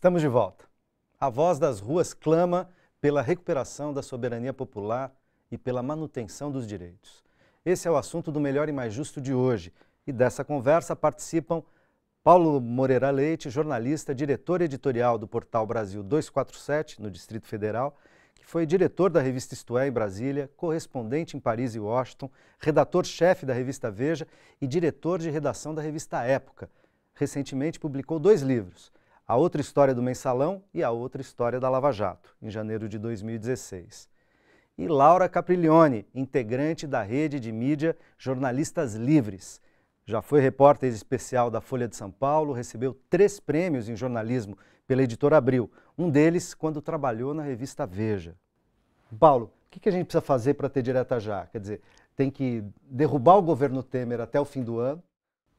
Estamos de volta. A voz das ruas clama pela recuperação da soberania popular e pela manutenção dos direitos. Esse é o assunto do Melhor e Mais Justo de hoje. E dessa conversa participam Paulo Moreira Leite, jornalista, diretor editorial do portal Brasil 247, no Distrito Federal, que foi diretor da revista Isto é, em Brasília, correspondente em Paris e Washington, redator-chefe da revista Veja e diretor de redação da revista Época. Recentemente publicou dois livros a outra história do mensalão e a outra história da Lava Jato, em janeiro de 2016. E Laura Capriglione, integrante da rede de mídia Jornalistas Livres. Já foi repórter especial da Folha de São Paulo, recebeu três prêmios em jornalismo pela editora Abril, um deles quando trabalhou na revista Veja. Paulo, o que a gente precisa fazer para ter direta já? Quer dizer, tem que derrubar o governo Temer até o fim do ano,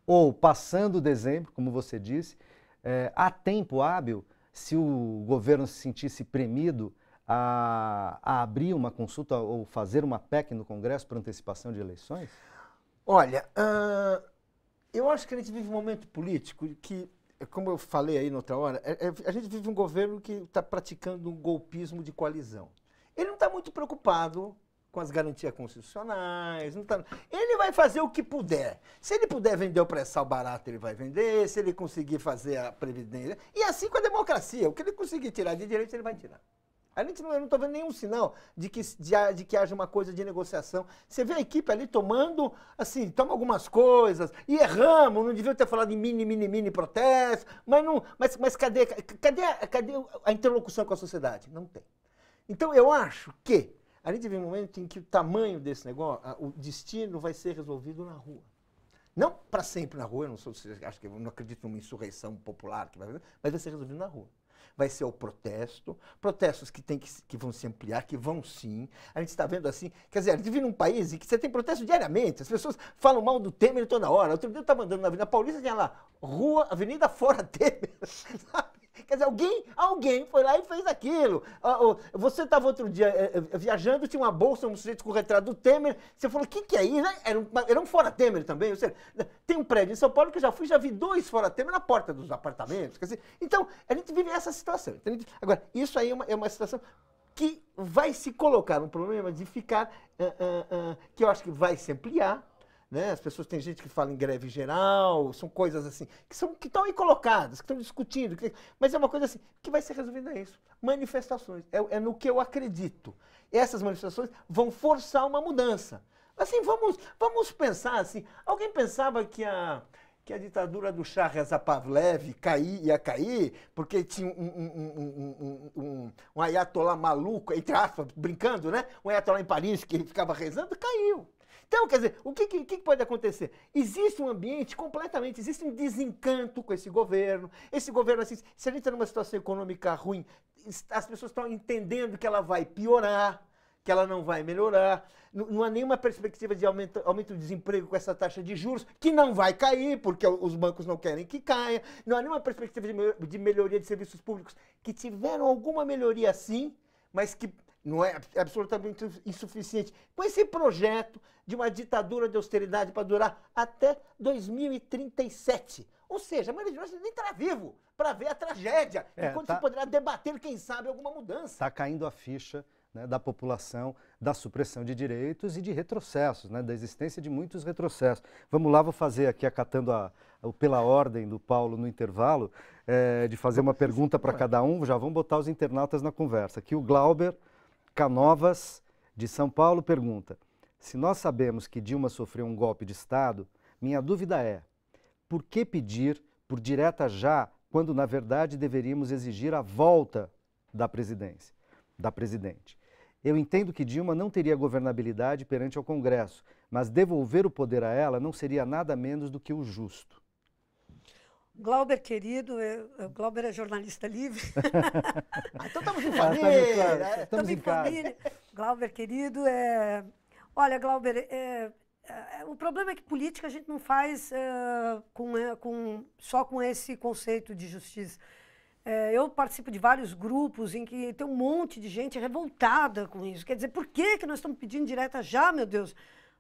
ou passando dezembro, como você disse, é, há tempo hábil, se o governo se sentisse premido a, a abrir uma consulta ou fazer uma PEC no Congresso para antecipação de eleições? Olha, uh, eu acho que a gente vive um momento político que, como eu falei aí na outra hora, é, é, a gente vive um governo que está praticando um golpismo de coalizão. Ele não está muito preocupado com as garantias constitucionais. Tá... Ele vai fazer o que puder. Se ele puder vender o pré-sal barato, ele vai vender. Se ele conseguir fazer a previdência. E assim com a democracia. O que ele conseguir tirar de direito, ele vai tirar. A gente não, está vendo nenhum sinal de que, de, de, que haja uma coisa de negociação. Você vê a equipe ali tomando, assim, toma algumas coisas, e erramos, não devia ter falado em mini, mini, mini protesto, mas, não, mas, mas cadê, cadê, cadê a interlocução com a sociedade? Não tem. Então eu acho que a gente vive um momento em que o tamanho desse negócio, o destino vai ser resolvido na rua. Não para sempre na rua, eu não sou, acho que não acredito numa insurreição popular que vai mas vai ser resolvido na rua. Vai ser o protesto, protestos que, tem que, que vão se ampliar, que vão sim. A gente está vendo assim, quer dizer, a gente vive num país em que você tem protesto diariamente, as pessoas falam mal do Temer toda hora. Outro dia eu estava andando na Avenida Paulista, tinha lá, rua, Avenida Fora Temer, sabe? Quer dizer, alguém, alguém foi lá e fez aquilo. Você estava outro dia eh, eh, viajando, tinha uma bolsa, um sujeito com o retrato do Temer. Você falou, o que, que é isso? Né? Era um, era um fora Temer também. Ou seja, né, tem um prédio em São Paulo que eu já fui, já vi dois fora Temer na porta dos apartamentos. Quer dizer, então, a gente vive essa situação. Agora, isso aí é uma, é uma situação que vai se colocar um problema de ficar, uh, uh, uh, que eu acho que vai se ampliar, né? As pessoas têm gente que fala em greve geral, são coisas assim que são que estão aí colocadas, que estão discutindo, que, mas é uma coisa assim que vai ser resolvida é isso. Manifestações é, é no que eu acredito. Essas manifestações vão forçar uma mudança. Assim, vamos, vamos pensar assim. Alguém pensava que a, que a ditadura do Shah Reza Pavlev cair, ia cair, porque tinha um, um, um, um, um ayatollah maluco, entre aspas, brincando, né? Um ayatollah em Paris que ficava rezando, caiu. Então, quer dizer, o que, que, que, pode acontecer? Existe um ambiente completamente, existe um desencanto com esse governo. Esse governo, assim, se a gente está numa situação econômica ruim, as pessoas estão entendendo que ela vai piorar, que ela não vai melhorar. Não, não há nenhuma perspectiva de aumento, aumento do desemprego com essa taxa de juros, que não vai cair, porque os bancos não querem que caia. Não há nenhuma perspectiva de, de melhoria de serviços públicos, que tiveram alguma melhoria sim, mas que não é absolutamente insuficiente, com esse projeto de uma ditadura de austeridade para durar até 2037. Ou seja, a maioria de nós nem estará vivo para ver a tragédia, é, enquanto tá... se poderá debater, quem sabe, alguma mudança. Está caindo a ficha né, da população, da supressão de direitos e de retrocessos, né, da existência de muitos retrocessos. Vamos lá, vou fazer aqui, acatando a, a pela ordem do Paulo no intervalo, é, de fazer uma pergunta para cada um. Já vamos botar os internautas na conversa. Aqui o Glauber Canovas, de São Paulo, pergunta: Se nós sabemos que Dilma sofreu um golpe de Estado, minha dúvida é: por que pedir por direta já, quando na verdade deveríamos exigir a volta da presidência, da presidente? Eu entendo que Dilma não teria governabilidade perante o Congresso, mas devolver o poder a ela não seria nada menos do que o justo. Glauber, querido, eu, Glauber é jornalista livre. Ah, então estamos em tá, família. Ah, estamos, estamos em, família. Glauber, querido, é... olha, Glauber, é... É, o problema é que política a gente não faz é, com, é, com, só com esse conceito de justiça. É, eu participo de vários grupos em que tem um monte de gente revoltada com isso. Quer dizer, por que, que nós estamos pedindo direta já, meu Deus?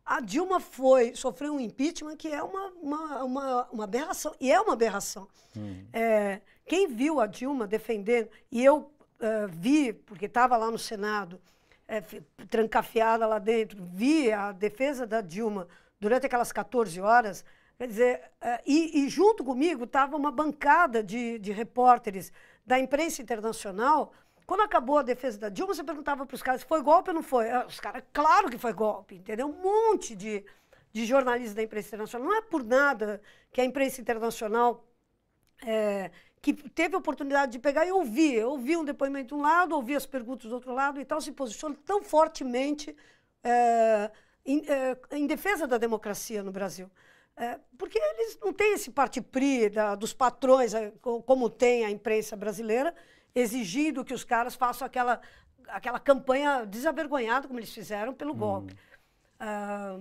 A Dilma foi, sofreu um impeachment que é uma, uma, uma, uma aberração, e é uma aberração. Hum. É, quem viu a Dilma defendendo, e eu é, vi, porque estava lá no Senado, é, trancafiada lá dentro, vi a defesa da Dilma durante aquelas 14 horas, quer dizer, é, e, e junto comigo estava uma bancada de, de repórteres da imprensa internacional quando acabou a defesa da Dilma, você perguntava para os caras se foi golpe ou não foi. Ah, os caras, claro que foi golpe, entendeu? Um monte de, de jornalistas da imprensa internacional. Não é por nada que a imprensa internacional. É, que teve a oportunidade de pegar e ouvir. Eu ouvi um depoimento de um lado, ouvi as perguntas do outro lado e tal, se posiciona tão fortemente é, em, é, em, defesa da democracia no Brasil. É, porque eles não têm esse parte pri dos patrões, como tem a imprensa brasileira, exigindo que os caras façam aquela, aquela campanha desavergonhada, como eles fizeram, pelo hum. golpe. Hum.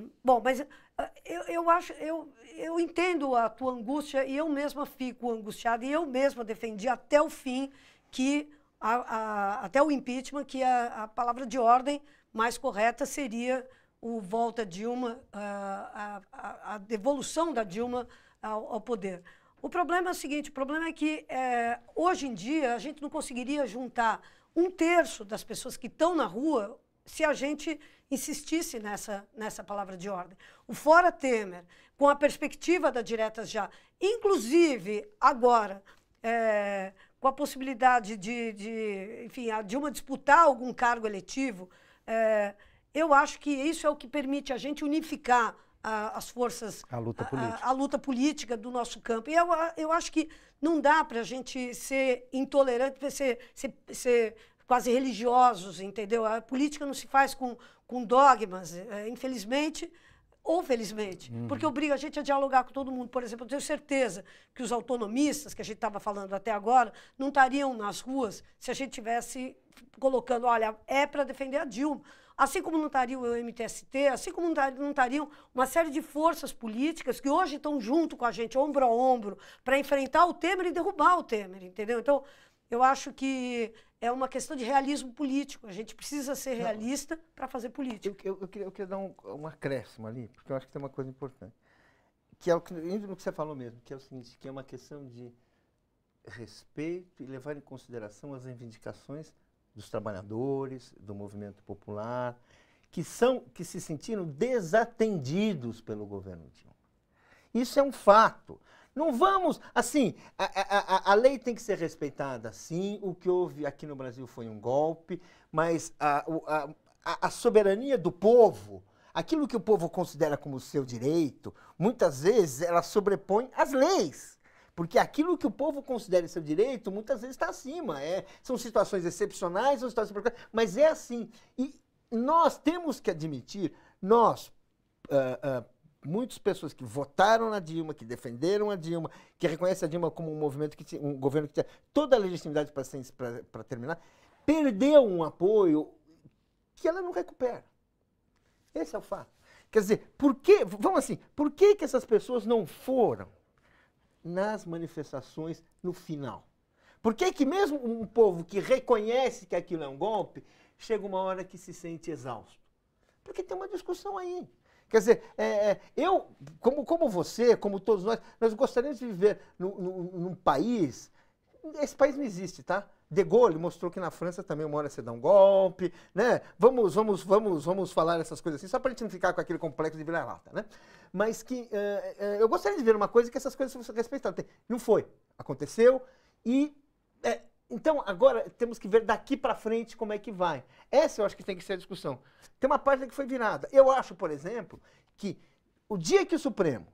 Uh, bom, mas ah, eu, eu acho, eu, eu entendo a tua angústia e eu mesma fico angustiada e eu mesma defendi até o fim que, a, a, até o impeachment, que a, a palavra de ordem mais correta seria o volta Dilma, ah, a, a, a, devolução da Dilma ao, ao poder. O problema é o seguinte: o problema é que é, hoje em dia a gente não conseguiria juntar um terço das pessoas que estão na rua se a gente insistisse nessa, nessa palavra de ordem. O fora Temer, com a perspectiva da diretas já, inclusive agora, é, com a possibilidade de, de, enfim, a Dilma disputar algum cargo eletivo, é, eu acho que isso é o que permite a gente unificar a, as forças. A luta política. A, a, luta política do nosso campo. E eu, eu acho que não dá para a gente ser intolerante, ser, ser, ser quase religiosos, entendeu? A política não se faz com, com dogmas, é, infelizmente ou felizmente, uhum. porque obriga a gente a dialogar com todo mundo. Por exemplo, eu tenho certeza que os autonomistas, que a gente estava falando até agora, não estariam nas ruas se a gente tivesse colocando, olha, é para defender a Dilma assim como não estaria o MTST, assim como não estariam uma série de forças políticas que hoje estão junto com a gente, ombro a ombro, para enfrentar o Temer e derrubar o Temer, entendeu? Então, eu acho que é uma questão de realismo político. A gente precisa ser realista para fazer política. Eu, eu, eu, queria, eu, queria, dar um, um acréscimo ali, porque eu acho que tem uma coisa importante. Que é o que, indo no que você falou mesmo, que é o seguinte, que é uma questão de respeito e levar em consideração as reivindicações dos trabalhadores, do movimento popular, que, são, que se sentiram desatendidos pelo governo Dilma. Isso é um fato. Não vamos, assim, a, a, a, lei tem que ser respeitada, sim. O que houve aqui no Brasil foi um golpe, mas a, a, a soberania do povo, aquilo que o povo considera como seu direito, muitas vezes ela sobrepõe as leis. Porque aquilo que o povo considera seu direito, muitas vezes está acima. É, são situações excepcionais, são situações. Mas é assim. E nós temos que admitir, nós, uh, uh, muitas pessoas que votaram na Dilma, que defenderam a Dilma, que reconhecem a Dilma como um movimento que tinha, um governo que tinha toda a legitimidade para terminar, perdeu um apoio que ela não recupera. Esse é o fato. Quer dizer, por que, vamos assim, por que, que essas pessoas não foram? nas manifestações no final. Por que, que mesmo um povo que reconhece que aquilo é um golpe, chega uma hora que se sente exausto? Porque tem uma discussão aí. Quer dizer, é, é eu, como, como você, como todos nós, nós gostaríamos de viver num, num, num país. Esse país não existe, tá? De Gaulle mostrou que na França também uma hora você dá um golpe, né? Vamos, vamos, vamos, vamos falar essas coisas assim, só para a gente não ficar com aquele complexo de vira-lata, né? Mas que uh, uh, eu gostaria de ver uma coisa que essas coisas fossem respeitadas. Não foi, aconteceu e é, então agora temos que ver daqui para frente como é que vai. Essa eu acho que tem que ser a discussão. Tem uma página que foi virada. Eu acho, por exemplo, que o dia que o Supremo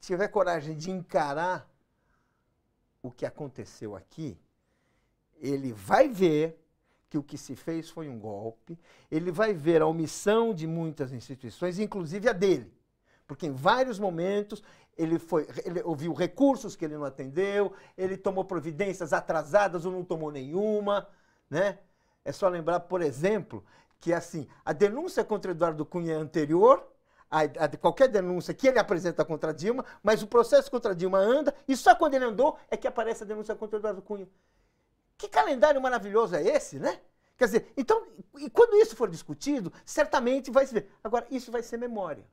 tiver coragem de encarar o que aconteceu aqui ele vai ver que o que se fez foi um golpe, ele vai ver a omissão de muitas instituições, inclusive a dele. Porque em vários momentos ele, foi, ele ouviu recursos que ele não atendeu, ele tomou providências atrasadas ou não tomou nenhuma. Né? É só lembrar, por exemplo, que assim a denúncia contra Eduardo Cunha é anterior a, a, qualquer denúncia que ele apresenta contra Dilma, mas o processo contra Dilma anda e só quando ele andou é que aparece a denúncia contra Eduardo Cunha. Que calendário maravilhoso é esse, né? Quer dizer, então, e quando isso for discutido, certamente vai se ver. Agora, isso vai ser memória.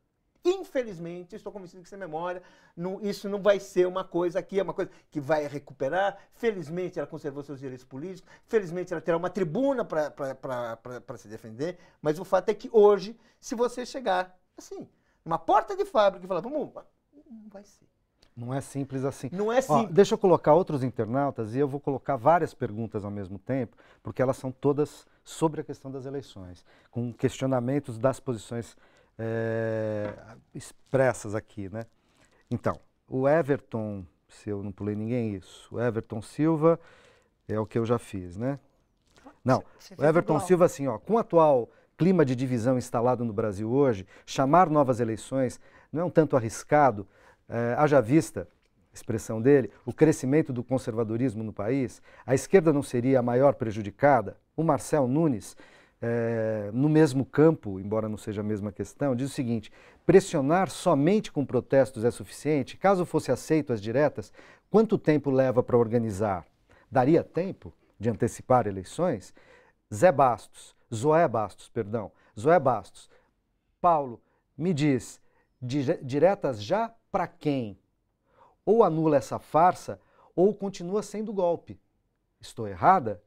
Infelizmente, estou convencido que isso é memória. Não, isso não vai ser uma coisa que é uma coisa que vai recuperar. Felizmente, ela conservou seus direitos políticos. Felizmente, ela terá uma tribuna para se defender. Mas o fato é que hoje, se você chegar assim, numa porta de fábrica e falar, vamos, não vai ser. Não é simples assim. Não é simples. Ó, deixa eu colocar outros internautas e eu vou colocar várias perguntas ao mesmo tempo, porque elas são todas sobre a questão das eleições, com questionamentos das posições é, expressas aqui, né? Então, o Everton, se eu não pulei ninguém, isso. O Everton Silva é o que eu já fiz, né? Não, o Everton igual. Silva, assim, ó, com o atual clima de divisão instalado no Brasil hoje, chamar novas eleições não é um tanto arriscado eh, haja vista, expressão dele, o crescimento do conservadorismo no país, a esquerda não seria a maior prejudicada? O Marcel Nunes, eh, no mesmo campo, embora não seja a mesma questão, diz o seguinte: pressionar somente com protestos é suficiente? Caso fosse aceito as diretas, quanto tempo leva para organizar? Daria tempo de antecipar eleições? Zé Bastos, Zoé Bastos, perdão, Zoé Bastos, Paulo, me diz, diretas já para quem? Ou anula essa farsa ou continua sendo golpe. Estou errada?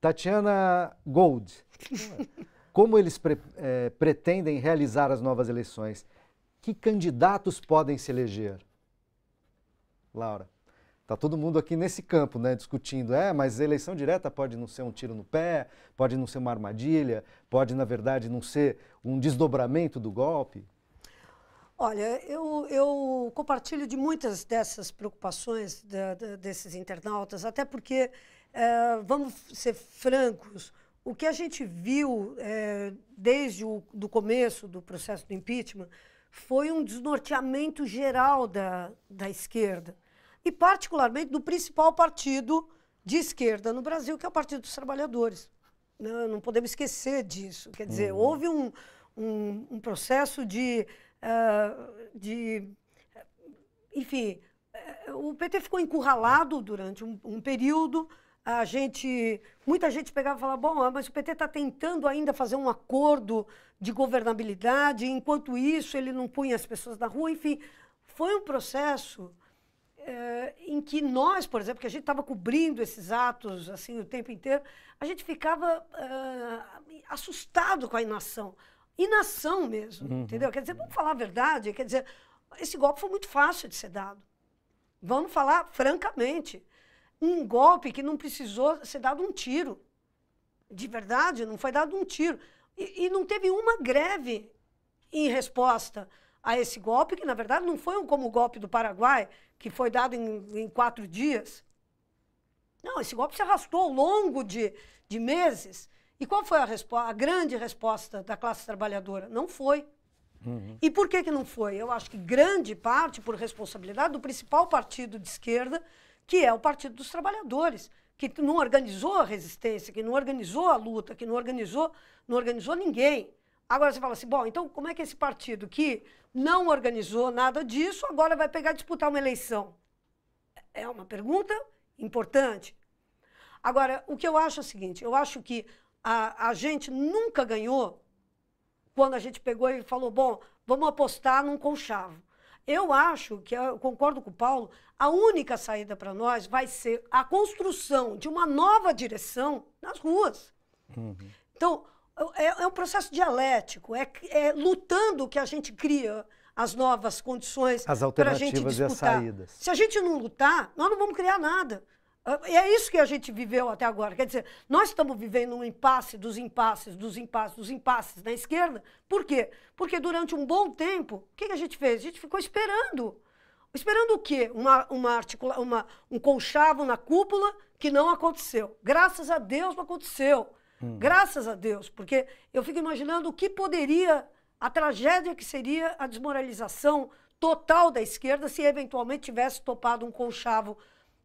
Tatiana Gold. Como eles pre é, pretendem realizar as novas eleições? Que candidatos podem se eleger? Laura, tá todo mundo aqui nesse campo, né, discutindo. É, mas eleição direta pode não ser um tiro no pé, pode não ser uma armadilha, pode na verdade não ser um desdobramento do golpe. Olha, eu, eu compartilho de muitas dessas preocupações desses internautas, até porque, é, vamos ser francos, o que a gente viu é, desde o do começo do processo do impeachment foi um desnorteamento geral da, da esquerda, e particularmente do principal partido de esquerda no Brasil, que é o Partido dos Trabalhadores. Não, não podemos esquecer disso. Quer dizer, hum. houve um, um, um processo de ah, de. Enfim, o PT ficou encurralado durante um, um período. A gente, muita gente pegava e falava, bom, ah, mas o PT está tentando ainda fazer um acordo de governabilidade, enquanto isso ele não punha as pessoas na rua, enfim, foi um processo é, em que nós, por exemplo, que a gente estava cobrindo esses atos assim o tempo inteiro, a gente ficava é, assustado com a inação inação mesmo, uhum. entendeu? Quer dizer, vamos falar a verdade, quer dizer, esse golpe foi muito fácil de ser dado. Vamos falar francamente. Um golpe que não precisou ser dado um tiro. De verdade, não foi dado um tiro. E, e não teve uma greve em resposta a esse golpe, que na verdade não foi um como o golpe do Paraguai, que foi dado em, em quatro dias. Não, esse golpe se arrastou ao longo de, de meses. E qual foi a, resposta, a grande resposta da classe trabalhadora? Não foi. Uhum. E por que, que não foi? Eu acho que grande parte por responsabilidade do principal partido de esquerda, que é o Partido dos Trabalhadores, que não organizou a resistência, que não organizou a luta, que não organizou, não organizou ninguém. Agora você fala assim, bom, então como é que esse partido que não organizou nada disso agora vai pegar e disputar uma eleição? É uma pergunta importante. Agora, o que eu acho é o seguinte, eu acho que a, a gente nunca ganhou quando a gente pegou e falou: bom, vamos apostar num conchavo. Eu acho que, eu concordo com o Paulo, a única saída para nós vai ser a construção de uma nova direção nas ruas. Uhum. Então, é, é, um processo dialético, é, é, lutando que a gente cria as novas condições para a gente disputar. Se a gente não lutar, nós não vamos criar nada. Ah, e é isso que a gente viveu até agora. Quer dizer, nós estamos vivendo um impasse dos impasses, dos impasses, dos impasses na esquerda. Por quê? Porque durante um bom tempo, o que a gente fez? A gente ficou esperando. Esperando o quê? Uma, uma articula, uma, um conchavo na cúpula que não aconteceu. Graças a Deus não aconteceu. Hum. Graças a Deus, porque eu fico imaginando o que poderia, a tragédia que seria a desmoralização total da esquerda se eventualmente tivesse topado um conchavo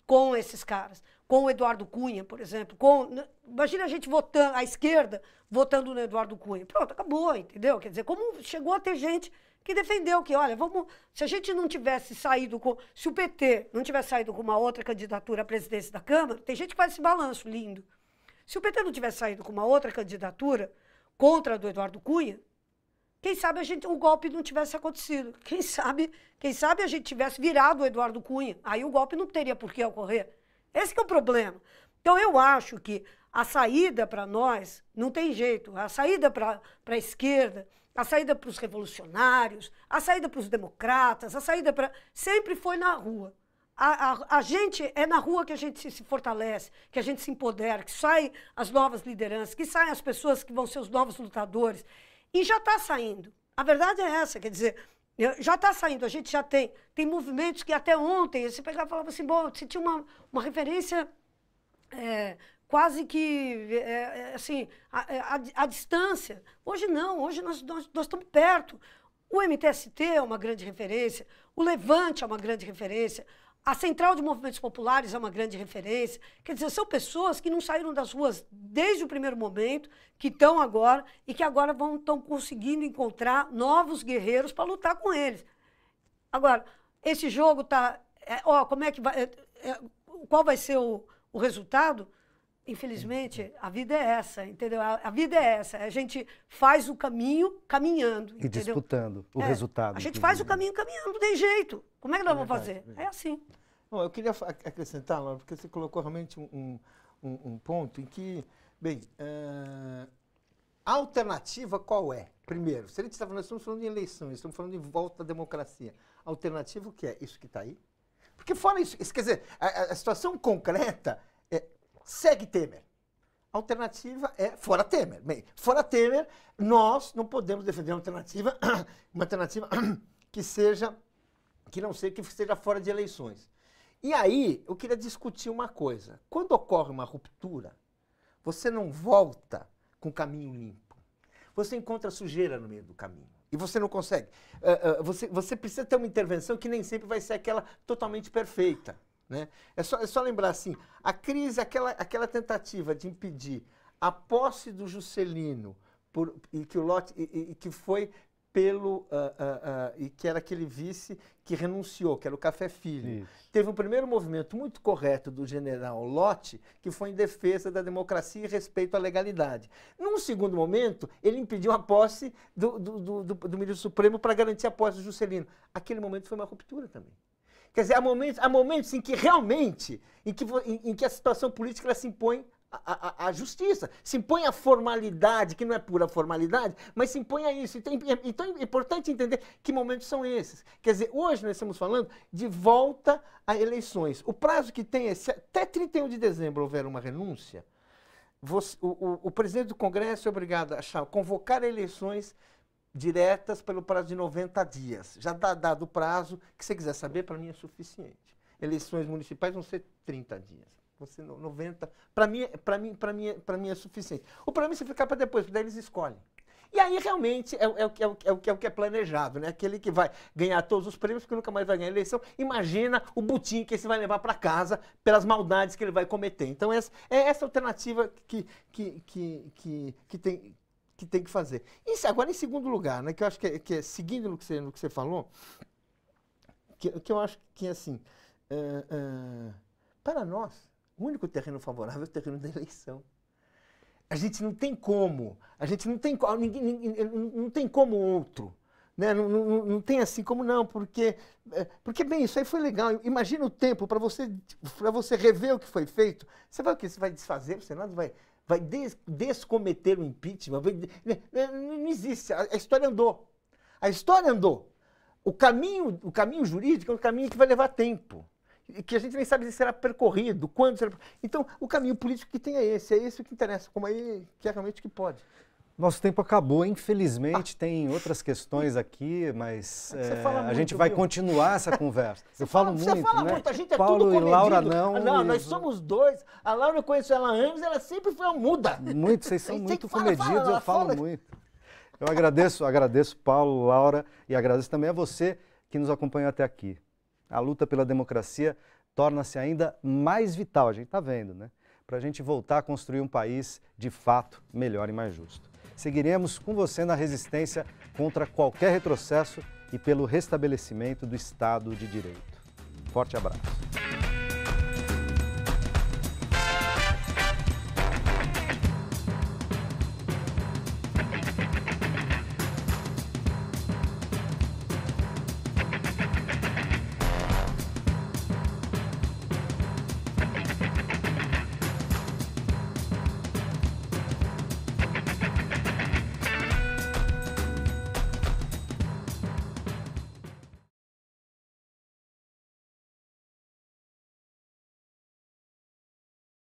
com esses caras, com o Eduardo Cunha, por exemplo. Com, né, imagina a gente votando, a esquerda votando no Eduardo Cunha. Pronto, acabou, entendeu? Quer dizer, como chegou a ter gente que defendeu que, olha, vamos, se a gente não tivesse saído com, se o PT não tivesse saído com uma outra candidatura à presidência da Câmara, tem gente que faz esse balanço lindo. Se o PT não tivesse saído com uma outra candidatura contra a do Eduardo Cunha, quem sabe a gente, o golpe não tivesse acontecido. Quem sabe, quem sabe a gente tivesse virado o Eduardo Cunha. Aí o golpe não teria por que ocorrer. Esse é o problema. Então eu acho que a saída para nós não tem jeito. A saída para a esquerda, a saída para os revolucionários, a saída para os democratas, a saída para. Sempre foi na rua. A, a, a, gente, é na rua que a gente se, se, fortalece, que a gente se empodera, que saem as novas lideranças, que saem as pessoas que vão ser os novos lutadores. E já está saindo. A verdade é essa, quer dizer, já está saindo, a gente já tem. Tem movimentos que até ontem você pegava e falava assim, bom, você tinha uma, uma referência é, quase que é, é assim, é, a, distância. Hoje não, hoje nós, nós, nós estamos perto. O MTST é uma grande referência, o Levante é uma grande referência, a Central de Movimentos Populares é uma grande referência. Quer dizer, são pessoas que não saíram das ruas desde o primeiro momento, que estão agora e que agora vão estão conseguindo encontrar novos guerreiros para lutar com eles. Agora, esse jogo tá, é, ó, como é que vai, é, é, qual vai ser o, o resultado? Infelizmente, a vida é essa, entendeu? A, a, vida é essa. É a gente faz o caminho caminhando. E entendeu? disputando o é, resultado. A gente faz o caminho caminhando, não tem jeito. Como é que nós é vamos fazer? É assim. Bom, eu queria acrescentar, Laura, porque você colocou realmente um, um, um ponto em que, bem, uh, a alternativa qual é? Primeiro, se a gente está falando, estamos falando de eleições, estamos falando de volta à democracia. A alternativa o que é? Isso que está aí? Porque fora isso, quer dizer, a, a situação concreta segue Temer. A alternativa é fora Temer. Bem, fora Temer, nós não podemos defender uma alternativa, uma alternativa que seja que não seja que seja fora de eleições. E aí, eu queria discutir uma coisa. Quando ocorre uma ruptura, você não volta com o caminho limpo. Você encontra sujeira no meio do caminho. E você não consegue. Uh, uh, você, você precisa ter uma intervenção que nem sempre vai ser aquela totalmente perfeita. Né? É, só, é só lembrar assim, a crise, é aquela, aquela tentativa de impedir a posse do Juscelino por, e que o e, e que foi pelo uh, uh, uh, e que era aquele vice que renunciou, que era o Café Filho. Isso. Teve um primeiro movimento muito correto do general Lott, que foi em defesa da democracia e respeito à legalidade. Num segundo momento, ele impediu a posse do, do, do, do, do ministro Supremo para garantir a posse do Juscelino. Aquele momento foi uma ruptura também. Quer dizer, há momentos, há momentos em que realmente, em que, em, em que a situação política ela se impõe à, à, à, justiça, se impõe à formalidade, que não é pura formalidade, mas se impõe a isso. Então é, então é importante entender que momentos são esses. Quer dizer, hoje nós estamos falando de volta a eleições. O prazo que tem é, se até 31 de dezembro houver uma renúncia, você, o, o, o presidente do Congresso é obrigado a convocar eleições diretas pelo prazo de 90 dias. Já está dado o prazo, que você quiser saber, para mim é suficiente. Eleições municipais vão ser 30 dias. Você 90, para mim, para mim, para mim, é, para mim é suficiente. O problema é você ficar para depois, porque daí eles escolhem. E aí realmente é, é, é, é, o que, é o que é planejado, né? Aquele que vai ganhar todos os prêmios, que nunca mais vai ganhar eleição. Imagina o butim que esse vai levar para casa pelas maldades que ele vai cometer. Então essa, é essa alternativa que, que, que, que, que tem que tem que fazer. Isso agora, em segundo lugar, né, que eu acho que é, que é seguindo no que você, no que você falou, que, que eu acho que, assim, eh, eh, para nós, o único terreno favorável é o terreno da eleição. A gente não tem como, a gente não tem, ah, ninguém, ninguém eh, não tem como outro. Né? Não, não, não, tem assim como não, porque, porque bem, isso aí foi legal. Imagina o tempo para você, você rever o que foi feito. Você vai o quê? Você vai desfazer, você nada vai vai des descometer o impeachment. Né, né, não existe. A história andou. A história andou. O caminho, o caminho jurídico é um caminho que vai levar tempo. Que a gente nem sabe se será percorrido, quando será. Então, o caminho político que tem é esse, é esse que interessa, como aí, é, que é realmente que pode. Nosso tempo acabou, infelizmente, ah. tem outras questões aqui, mas é, é a gente vai viu? continuar essa conversa. eu falo fala, muito, fala né? muito, a né? gente é Paulo tudo comedido. e Laura não. Não, nós somos dois. A Laura, eu conheço ela há anos, ela sempre foi muda. Muito, vocês são muito comedidos, fala, eu fala. falo muito. Eu agradeço, agradeço Paulo, Laura, e agradeço também a você que nos acompanhou até aqui. A luta pela democracia torna-se ainda mais vital, a gente está vendo, né? Para a gente voltar a construir um país de fato melhor e mais justo. Seguiremos com você na resistência contra qualquer retrocesso e pelo restabelecimento do Estado de Direito. Forte abraço.